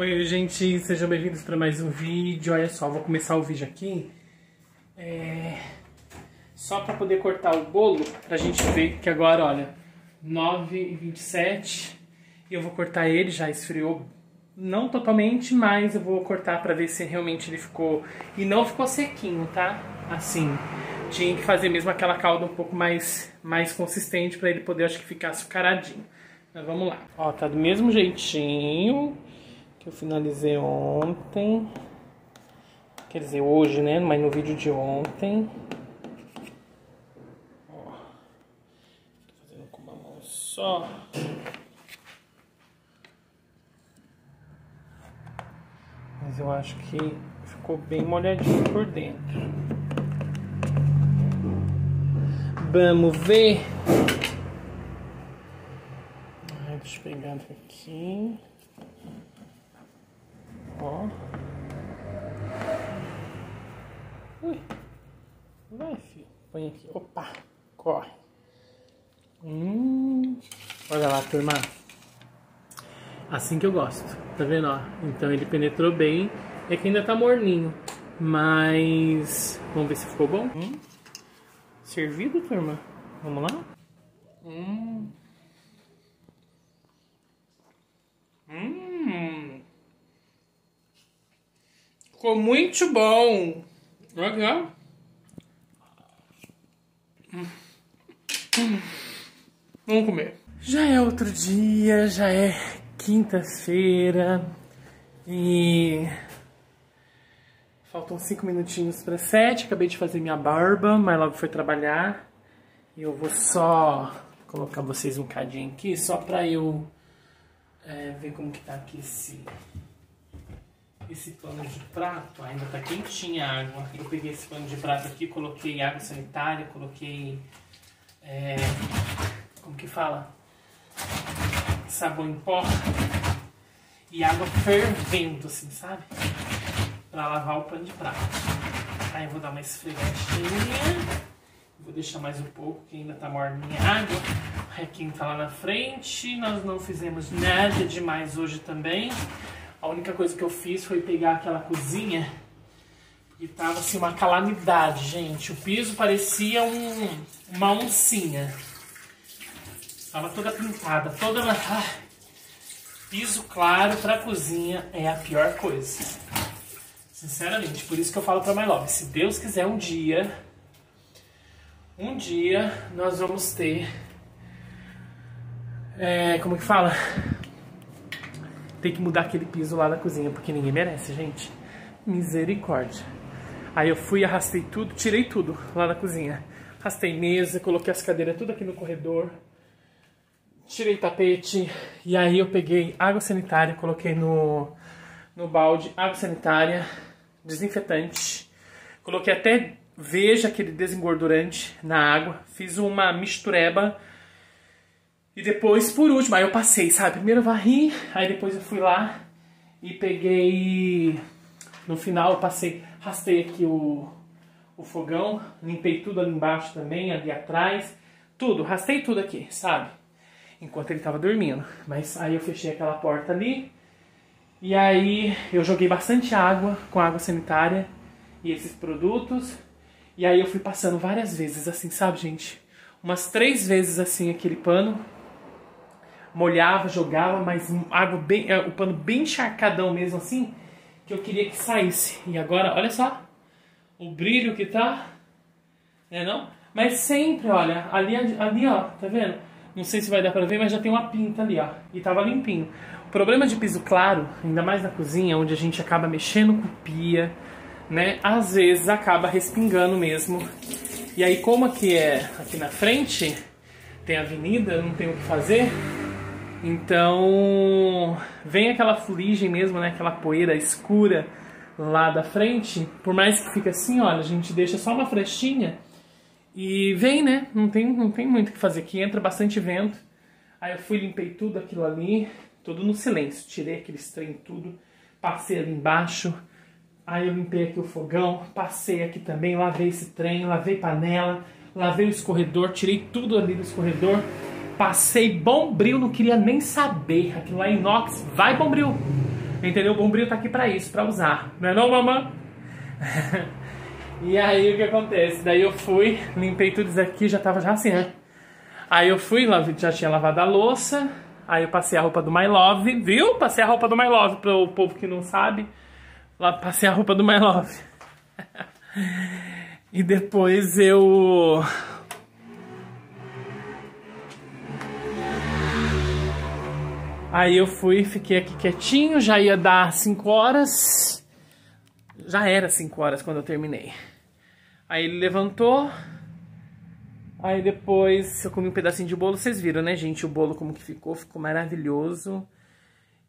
Oi, gente, sejam bem-vindos para mais um vídeo. Olha só, vou começar o vídeo aqui é... só para poder cortar o bolo, para a gente ver que agora, olha, 9h27 e eu vou cortar ele, já esfriou, não totalmente, mas eu vou cortar para ver se realmente ele ficou. E não ficou sequinho, tá? Assim, tinha que fazer mesmo aquela calda um pouco mais, mais consistente para ele poder, acho que, ficar açucaradinho. Mas vamos lá. Ó, tá do mesmo jeitinho eu finalizei ontem. Quer dizer, hoje, né? Mas no vídeo de ontem. Ó. Tô fazendo com uma mão só. Mas eu acho que ficou bem molhadinho por dentro. Vamos ver. deixa eu pegar aqui. turma? Assim que eu gosto, tá vendo? Ó? Então ele penetrou bem, é que ainda tá morninho, mas vamos ver se ficou bom. Hum. Servido, turma? Vamos lá? Hum. Hum. Ficou muito bom. Legal. Hum. Hum. Vamos comer. Já é outro dia, já é quinta-feira e faltam cinco minutinhos para sete. Acabei de fazer minha barba, mas logo foi trabalhar e eu vou só colocar vocês um cadinho aqui só para eu é, ver como que tá aqui esse esse pano de prato. Ainda tá quentinha a água. Eu peguei esse pano de prato aqui, coloquei água sanitária, coloquei é, como que fala sabão em pó e água fervendo, assim, sabe? Pra lavar o pano de prato. Aí eu vou dar uma esfregadinha. Vou deixar mais um pouco, que ainda tá morninha a água. O é requinho tá lá na frente. Nós não fizemos nada demais hoje também. A única coisa que eu fiz foi pegar aquela cozinha. E tava assim uma calamidade, gente. O piso parecia um, uma oncinha. Tava toda pintada, toda. Ai, ah, piso claro pra cozinha é a pior coisa. Sinceramente, por isso que eu falo pra My Love, se Deus quiser um dia, um dia nós vamos ter. É, como que fala? Tem que mudar aquele piso lá da cozinha, porque ninguém merece, gente. Misericórdia. Aí eu fui, arrastei tudo, tirei tudo lá na cozinha. Arrastei mesa, coloquei as cadeiras tudo aqui no corredor tirei tapete e aí eu peguei água sanitária, coloquei no, no balde água sanitária, desinfetante, coloquei até veja aquele desengordurante na água, fiz uma mistureba e depois, por último, aí eu passei, sabe? Primeiro eu varri, aí depois eu fui lá e peguei. No final eu passei, rastei aqui o, o fogão, limpei tudo ali embaixo também, ali atrás, tudo, rastei tudo aqui, sabe? enquanto ele estava dormindo. Mas aí eu fechei aquela porta ali. E aí eu joguei bastante água com água sanitária e esses produtos. E aí eu fui passando várias vezes assim, sabe, gente? Umas três vezes assim aquele pano. Molhava, jogava, mas água bem, é, o pano bem encharcadão mesmo assim, que eu queria que saísse. E agora, olha só o brilho que tá, né não? Mas sempre, olha, ali ali ó, tá vendo? Não sei se vai dar pra ver, mas já tem uma pinta ali, ó. E tava limpinho. O problema de piso claro, ainda mais na cozinha, onde a gente acaba mexendo com pia, né? Às vezes acaba respingando mesmo. E aí, como aqui é aqui na frente, tem avenida, não tem o que fazer. Então, vem aquela fuligem mesmo, né? Aquela poeira escura lá da frente. Por mais que fique assim, olha, a gente deixa só uma frestinha e vem, né? Não tem, não tem muito o que fazer aqui, entra bastante vento. Aí eu fui, limpei tudo aquilo ali, tudo no silêncio. Tirei aqueles trem tudo, passei ali embaixo. Aí eu limpei aqui o fogão, passei aqui também, lavei esse trem, lavei panela, lavei o escorredor, tirei tudo ali do escorredor. Passei bombril, não queria nem saber. Aquilo lá é inox, vai bombril! Entendeu? O bombril tá aqui para isso, para usar. Não é não, mamãe? E aí o que acontece? Daí eu fui, limpei tudo isso aqui, já tava já assim, né? Aí eu fui, já tinha lavado a louça, aí eu passei a roupa do My Love, viu? Passei a roupa do My Love, pro povo que não sabe. Lá passei a roupa do My Love. e depois eu Aí eu fui, fiquei aqui quietinho, já ia dar 5 horas. Já era 5 horas quando eu terminei. Aí ele levantou. Aí depois eu comi um pedacinho de bolo. Vocês viram, né, gente? O bolo como que ficou. Ficou maravilhoso.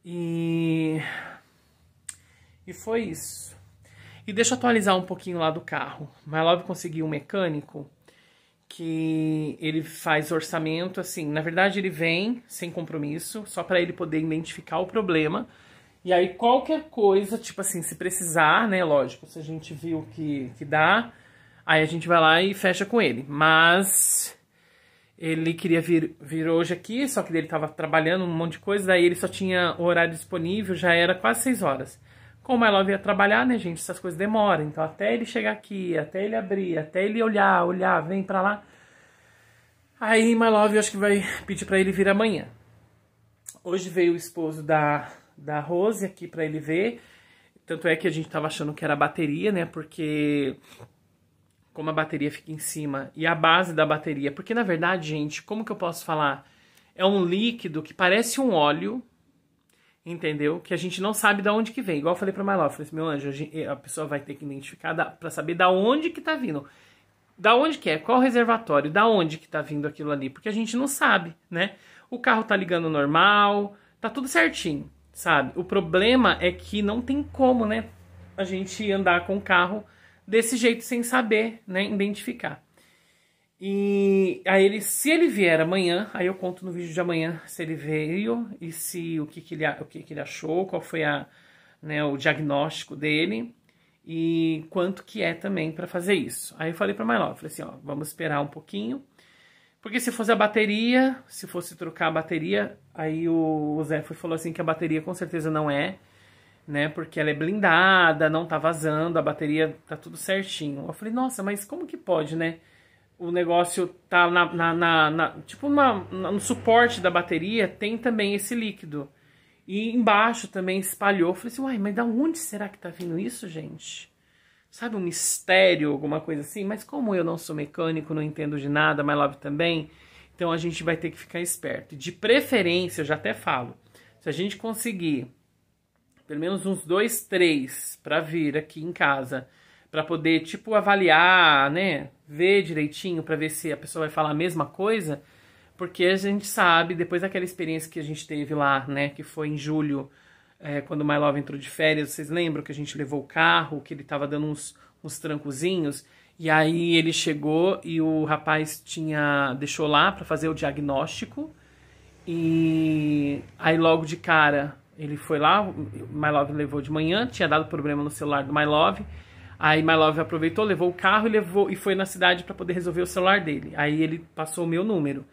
E... E foi isso. E deixa eu atualizar um pouquinho lá do carro. Mas logo consegui um mecânico que ele faz orçamento, assim, na verdade ele vem sem compromisso, só para ele poder identificar o problema. E aí qualquer coisa, tipo assim, se precisar, né, lógico, se a gente viu que, que dá, Aí a gente vai lá e fecha com ele. Mas ele queria vir, vir hoje aqui, só que ele estava trabalhando um monte de coisa, daí ele só tinha o horário disponível, já era quase 6 horas. Como ela ia trabalhar, né, gente, essas coisas demoram, então até ele chegar aqui, até ele abrir, até ele olhar, olhar, vem pra lá. Aí My Love, eu acho que vai pedir para ele vir amanhã. Hoje veio o esposo da, da Rose aqui para ele ver, tanto é que a gente tava achando que era bateria, né, porque como a bateria fica em cima e a base da bateria. Porque na verdade, gente, como que eu posso falar? É um líquido que parece um óleo, entendeu? Que a gente não sabe de onde que vem. Igual eu falei para Mailó, eu falei assim, meu anjo, a pessoa vai ter que identificar para saber da onde que tá vindo. Da onde que é? Qual reservatório? Da onde que tá vindo aquilo ali? Porque a gente não sabe, né? O carro tá ligando normal, tá tudo certinho, sabe? O problema é que não tem como, né? A gente andar com o carro desse jeito sem saber, né, identificar. E aí ele, se ele vier amanhã, aí eu conto no vídeo de amanhã se ele veio e se o que, que, ele, o que, que ele achou, qual foi a, né, o diagnóstico dele e quanto que é também para fazer isso. Aí eu falei para Mailó, falei assim, ó, vamos esperar um pouquinho, porque se fosse a bateria, se fosse trocar a bateria, aí o, o Zé foi falou assim que a bateria com certeza não é, né? Porque ela é blindada, não tá vazando, a bateria tá tudo certinho. Eu falei, nossa, mas como que pode, né? O negócio tá na. na, na, na tipo, uma, no suporte da bateria tem também esse líquido. E embaixo também espalhou. Eu falei assim, uai, mas da onde será que tá vindo isso, gente? Sabe, um mistério, alguma coisa assim? Mas como eu não sou mecânico, não entendo de nada, mas love também. Então a gente vai ter que ficar esperto. De preferência, eu já até falo, se a gente conseguir pelo menos uns dois, três, para vir aqui em casa, para poder tipo avaliar, né, ver direitinho para ver se a pessoa vai falar a mesma coisa, porque a gente sabe depois daquela experiência que a gente teve lá, né, que foi em julho, é, quando o My Love entrou de férias, vocês lembram que a gente levou o carro, que ele tava dando uns, uns trancozinhos, e aí ele chegou e o rapaz tinha deixou lá para fazer o diagnóstico. E aí logo de cara ele foi lá, My Love levou de manhã, tinha dado problema no celular do My Love. Aí My Love aproveitou, levou o carro e levou e foi na cidade para poder resolver o celular dele. Aí ele passou o meu número.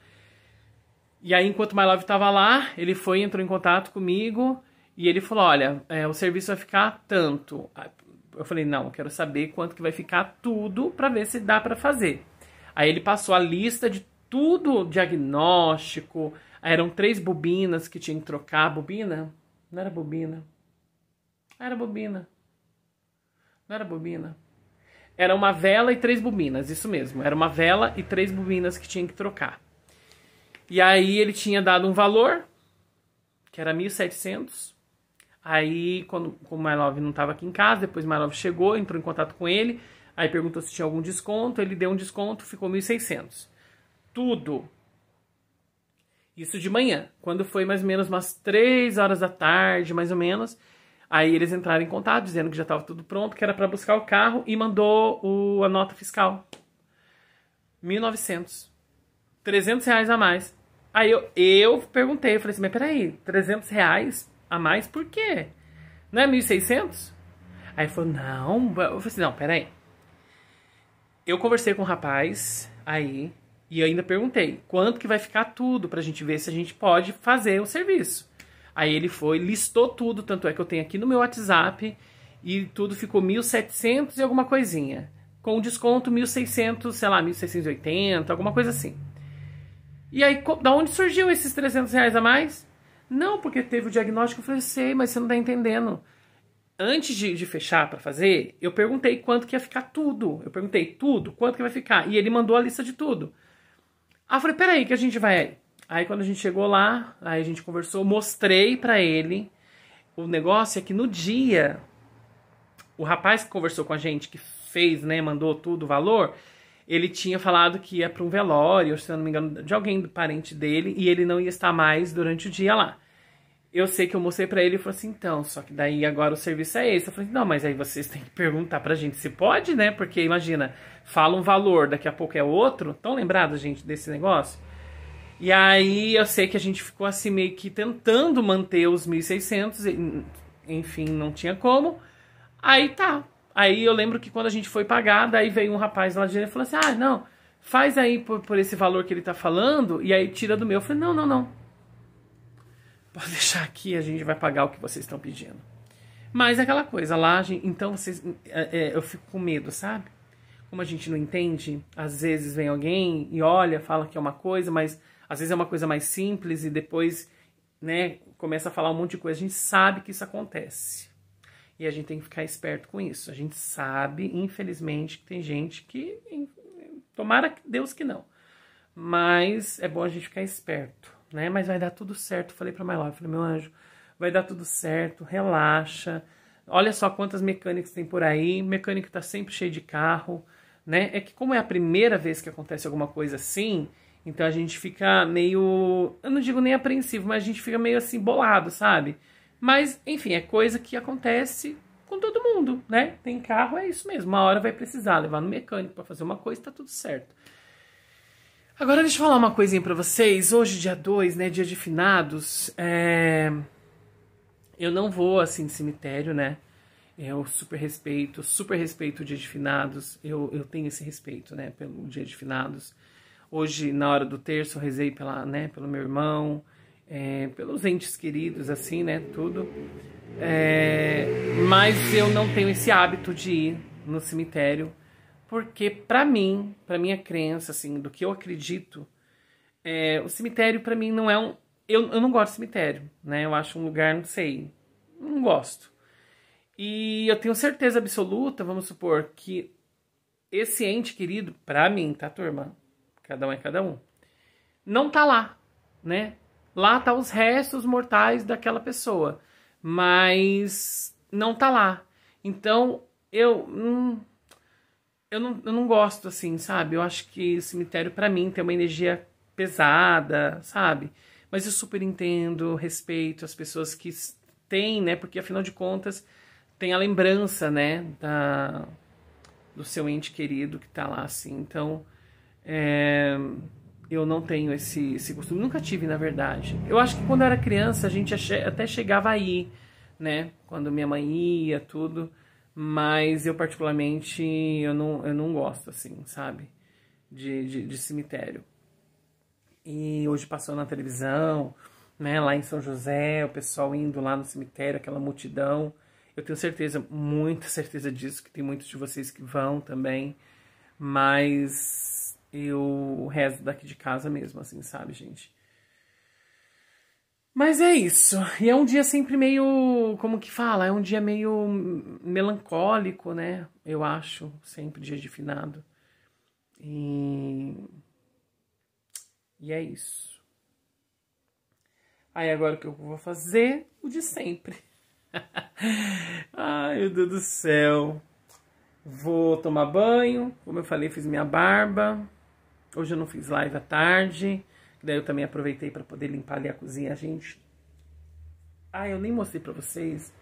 E aí enquanto My Love estava lá, ele foi entrou em contato comigo e ele falou: "Olha, é, o serviço vai ficar tanto". Eu falei: "Não, quero saber quanto que vai ficar tudo para ver se dá para fazer". Aí ele passou a lista de tudo, diagnóstico, eram três bobinas que tinha que trocar, bobina não era bobina. Não era bobina. Não era bobina. Era uma vela e três bobinas, isso mesmo. Era uma vela e três bobinas que tinha que trocar. E aí ele tinha dado um valor, que era 1.700. Aí, quando, como o Mylove não estava aqui em casa, depois o Mylove chegou, entrou em contato com ele. Aí perguntou se tinha algum desconto, ele deu um desconto, ficou 1.600. Tudo isso de manhã. Quando foi mais ou menos umas 3 horas da tarde, mais ou menos, aí eles entraram em contato dizendo que já estava tudo pronto, que era para buscar o carro e mandou o, a nota fiscal. 1.900. 300 reais a mais. Aí eu, eu perguntei, eu falei assim, mas peraí, 300 reais a mais por quê? Não é 1.600? Aí falou, não. Eu falei assim, não, peraí. Eu conversei com o um rapaz aí e ainda perguntei, quanto que vai ficar tudo pra gente ver se a gente pode fazer o serviço. Aí ele foi, listou tudo, tanto é que eu tenho aqui no meu WhatsApp, e tudo ficou 1.700 e alguma coisinha. Com desconto 1.600, sei lá, 1.680, alguma coisa assim. E aí, da onde surgiu esses 300 reais a mais? Não, porque teve o diagnóstico, eu falei, sei, mas você não tá entendendo. Antes de, de fechar para fazer, eu perguntei quanto que ia ficar tudo. Eu perguntei tudo, quanto que vai ficar. E ele mandou a lista de tudo. Aí ah, eu falei, peraí, que a gente vai aí. Aí quando a gente chegou lá, aí a gente conversou, mostrei para ele. O negócio é que no dia, o rapaz que conversou com a gente, que fez, né, mandou tudo o valor, ele tinha falado que ia para um velório, se eu não me engano, de alguém do parente dele, e ele não ia estar mais durante o dia lá eu sei que eu mostrei para ele e falou assim, então, só que daí agora o serviço é esse. Eu falei, não, mas aí vocês têm que perguntar pra gente se pode, né? Porque imagina, fala um valor, daqui a pouco é outro. Estão lembrados, gente, desse negócio? E aí eu sei que a gente ficou assim meio que tentando manter os 1.600, enfim, não tinha como. Aí tá. Aí eu lembro que quando a gente foi pagar, daí veio um rapaz lá de direito e falou assim: ah, não, faz aí por, por esse valor que ele tá falando e aí tira do meu. Eu falei: não, não, não pode deixar aqui, a gente vai pagar o que vocês estão pedindo. Mas é aquela coisa, lá, então vocês, é, é, eu fico com medo, sabe? Como a gente não entende, às vezes vem alguém e olha, fala que é uma coisa, mas às vezes é uma coisa mais simples e depois, né, começa a falar um monte de coisa. A gente sabe que isso acontece. E a gente tem que ficar esperto com isso. A gente sabe, infelizmente, que tem gente que. Tomara Deus que não. Mas é bom a gente ficar esperto né? Mas vai dar tudo certo. Falei para My Love, falei, meu anjo, vai dar tudo certo, relaxa. Olha só quantas mecânicas tem por aí. Mecânico tá sempre cheio de carro, né? É que como é a primeira vez que acontece alguma coisa assim, então a gente fica meio, eu não digo nem apreensivo, mas a gente fica meio assim bolado, sabe? Mas, enfim, é coisa que acontece com todo mundo, né? Tem carro, é isso mesmo. Uma hora vai precisar levar no mecânico para fazer uma coisa, tá tudo certo. Agora deixa eu falar uma coisinha para vocês. Hoje, dia 2, né, dia de finados, é... eu não vou assim de cemitério, né? Eu super respeito, super respeito o dia de finados. Eu, eu tenho esse respeito, né, pelo dia de finados. Hoje, na hora do terço, eu rezei pela, né, pelo meu irmão, é, pelos entes queridos, assim, né, tudo. É... Mas eu não tenho esse hábito de ir no cemitério porque para mim, para minha crença, assim, do que eu acredito, é, o cemitério para mim não é um... Eu, eu não gosto de cemitério, né? Eu acho um lugar, não sei, não gosto. E eu tenho certeza absoluta, vamos supor, que esse ente querido, para mim, tá, turma? Cada um é cada um. Não tá lá, né? Lá tá os restos mortais daquela pessoa, mas não tá lá. Então, eu hum, eu não, eu não gosto, assim, sabe? Eu acho que cemitério, para mim, tem uma energia pesada, sabe? Mas eu super entendo, respeito as pessoas que têm, né? Porque afinal de contas tem a lembrança, né? Da, do seu ente querido que tá lá, assim. Então, é, eu não tenho esse, esse costume. Nunca tive, na verdade. Eu acho que quando eu era criança, a gente até chegava aí, né? Quando minha mãe ia, tudo mas eu particularmente eu não, eu não gosto assim, sabe? De, de, de cemitério. E hoje passou na televisão, né, lá em São José, o pessoal indo lá no cemitério, aquela multidão. Eu tenho certeza, muita certeza disso, que tem muitos de vocês que vão também, mas eu rezo daqui de casa mesmo, assim, sabe, gente? Mas é isso. E é um dia sempre meio, como que fala? É um dia meio melancólico, né? Eu acho, sempre dia de finado. E, e é isso. Aí agora o que eu vou fazer? O de sempre. Ai, meu Deus do céu. Vou tomar banho. Como eu falei, fiz minha barba. Hoje eu não fiz live à tarde. Daí eu também aproveitei para poder limpar ali a cozinha. A gente. Ah, eu nem mostrei para vocês,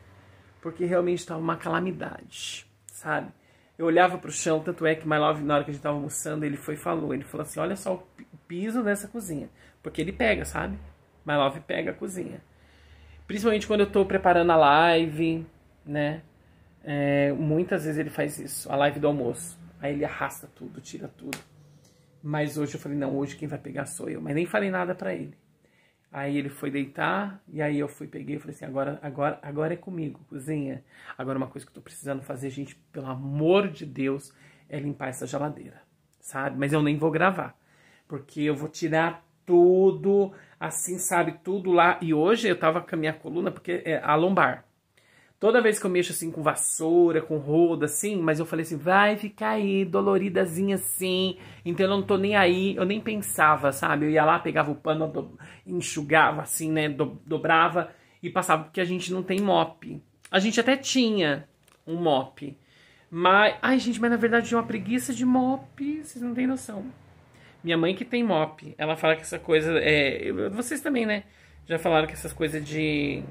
porque realmente estava uma calamidade, sabe? Eu olhava para o chão, tanto é que My Love, na hora que a gente estava almoçando, ele foi e falou. Ele falou assim: olha só o piso dessa cozinha. Porque ele pega, sabe? My Love pega a cozinha. Principalmente quando eu estou preparando a live, né? É, muitas vezes ele faz isso, a live do almoço. Aí ele arrasta tudo, tira tudo. Mas hoje eu falei, não, hoje quem vai pegar sou eu. Mas nem falei nada para ele. Aí ele foi deitar, e aí eu fui, peguei e falei assim, agora, agora, agora é comigo, cozinha. Agora uma coisa que eu tô precisando fazer, gente, pelo amor de Deus, é limpar essa geladeira, sabe? Mas eu nem vou gravar, porque eu vou tirar tudo, assim, sabe, tudo lá. E hoje eu tava com a minha coluna, porque é a lombar. Toda vez que eu mexo assim com vassoura, com roda, assim, mas eu falei assim, vai ficar aí, doloridazinha assim. Então eu não tô nem aí, eu nem pensava, sabe? Eu ia lá, pegava o pano, do... enxugava assim, né? Do... dobrava e passava, porque a gente não tem mop. A gente até tinha um mop. Mas. Ai, gente, mas na verdade é uma preguiça de mop, vocês não têm noção. Minha mãe que tem mop, ela fala que essa coisa é. Vocês também, né? Já falaram que essas coisas de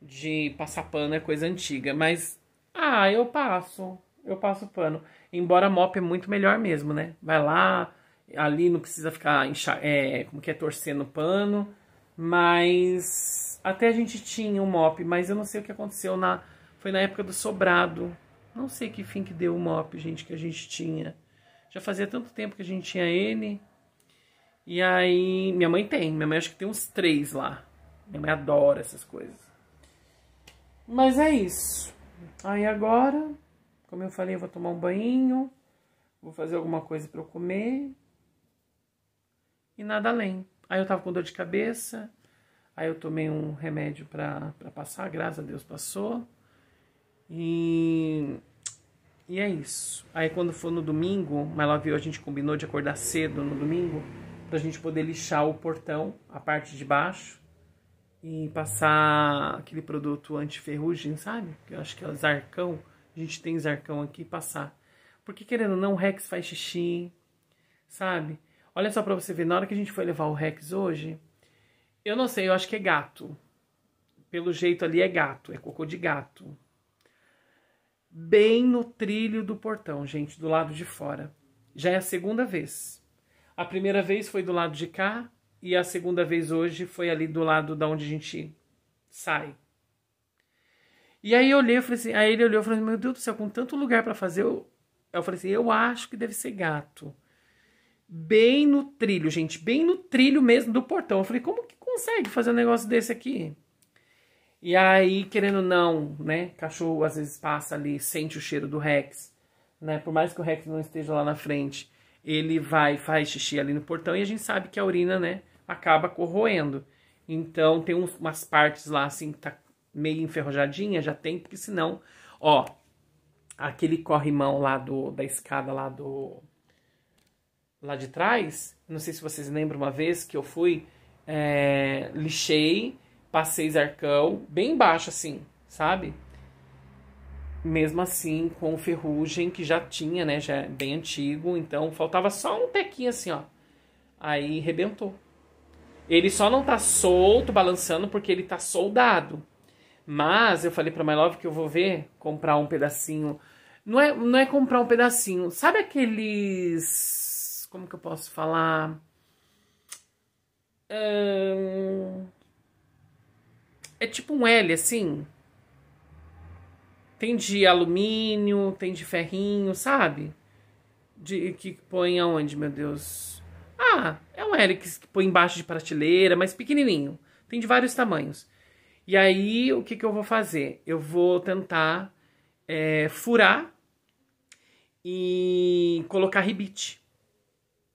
de passar pano é coisa antiga, mas ah, eu passo, eu passo pano. Embora mop é muito melhor mesmo, né? Vai lá, ali não precisa ficar incha, é, como que é torcendo o pano, mas até a gente tinha um mop, mas eu não sei o que aconteceu na foi na época do sobrado. Não sei que fim que deu o mop, gente, que a gente tinha. Já fazia tanto tempo que a gente tinha ele. E aí, minha mãe tem, minha mãe acho que tem uns três lá. Minha mãe adora essas coisas. Mas é isso. Aí agora, como eu falei, eu vou tomar um banho, vou fazer alguma coisa para eu comer e nada além. Aí eu tava com dor de cabeça, aí eu tomei um remédio para passar, graças a Deus passou. E, e é isso. Aí quando for no domingo, mas ela viu, a gente combinou de acordar cedo no domingo pra gente poder lixar o portão, a parte de baixo e passar aquele produto anti-ferrugem, sabe? Eu acho que é zarcão. A gente tem zarcão aqui passar. Porque querendo ou não, o Rex faz xixi, sabe? Olha só pra você ver, na hora que a gente foi levar o Rex hoje, eu não sei, eu acho que é gato. Pelo jeito ali é gato, é cocô de gato. Bem no trilho do portão, gente, do lado de fora. Já é a segunda vez. A primeira vez foi do lado de cá, e a segunda vez hoje foi ali do lado da onde a gente sai. E aí eu olhei, falei assim, aí ele olhou e falou assim, meu Deus do céu, com tanto lugar para fazer, eu, eu falei assim, eu acho que deve ser gato. Bem no trilho, gente, bem no trilho mesmo do portão. Eu falei, como que consegue fazer um negócio desse aqui? E aí, querendo não, né, cachorro às vezes passa ali, sente o cheiro do Rex, né, por mais que o Rex não esteja lá na frente, ele vai, faz xixi ali no portão e a gente sabe que a urina, né, acaba corroendo. Então tem umas partes lá assim que tá meio enferrujadinha, já tem, porque senão, ó, aquele corrimão lá do, da escada lá do. lá de trás, não sei se vocês lembram uma vez que eu fui, é, lixei, passei zarcão, bem baixo assim, sabe? Mesmo assim, com ferrugem que já tinha, né? Já é bem antigo, então faltava só um tequinho assim, ó. Aí rebentou. Ele só não tá solto, balançando, porque ele tá soldado. Mas eu falei pra My Love que eu vou ver, comprar um pedacinho. Não é, não é comprar um pedacinho. Sabe aqueles. Como que eu posso falar? Hum, é tipo um L, assim. Tem de alumínio, tem de ferrinho, sabe? De, que põe aonde, meu Deus? Ah, é um Helix que põe embaixo de prateleira, mas pequenininho. Tem de vários tamanhos. E aí, o que, que eu vou fazer? Eu vou tentar é, furar e colocar ribite.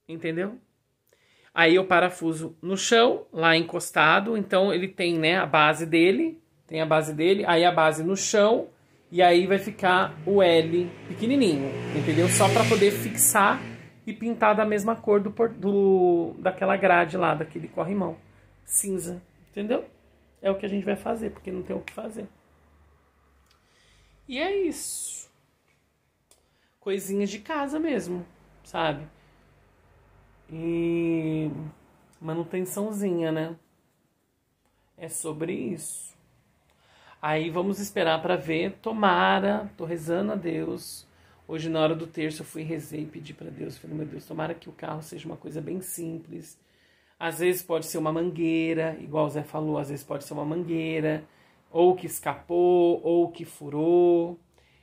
Entendeu? Aí eu parafuso no chão, lá encostado. Então ele tem né, a base dele, tem a base dele, aí a base no chão, e aí vai ficar o L pequenininho, entendeu? Só para poder fixar e pintar da mesma cor do, do daquela grade lá, daquele corrimão cinza, entendeu? É o que a gente vai fazer, porque não tem o que fazer. E é isso. Coisinhas de casa mesmo, sabe? E manutençãozinha, né? É sobre isso. Aí vamos esperar para ver. Tomara, tô rezando a Deus Hoje, na hora do terço, eu fui rezei e pedi para Deus. Falei, meu Deus, tomara que o carro seja uma coisa bem simples. Às vezes pode ser uma mangueira, igual o Zé falou, às vezes pode ser uma mangueira, ou que escapou, ou que furou,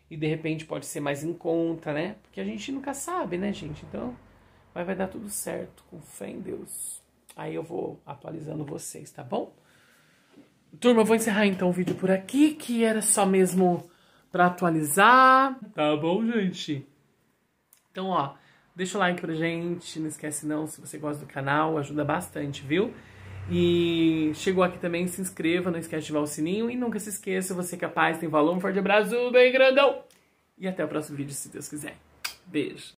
e de repente pode ser mais em conta, né? Porque a gente nunca sabe, né, gente? Então, mas vai dar tudo certo, com fé em Deus. Aí eu vou atualizando vocês, tá bom? Turma, eu vou encerrar então o vídeo por aqui, que era só mesmo para atualizar. Tá bom, gente? Então, ó, deixa o like pra gente, não esquece não, se você gosta do canal, ajuda bastante, viu? E chegou aqui também, se inscreva, não esquece de ativar o sininho e nunca se esqueça, você é capaz, tem valor, um forte abraço, bem grandão! E até o próximo vídeo, se Deus quiser. Beijo!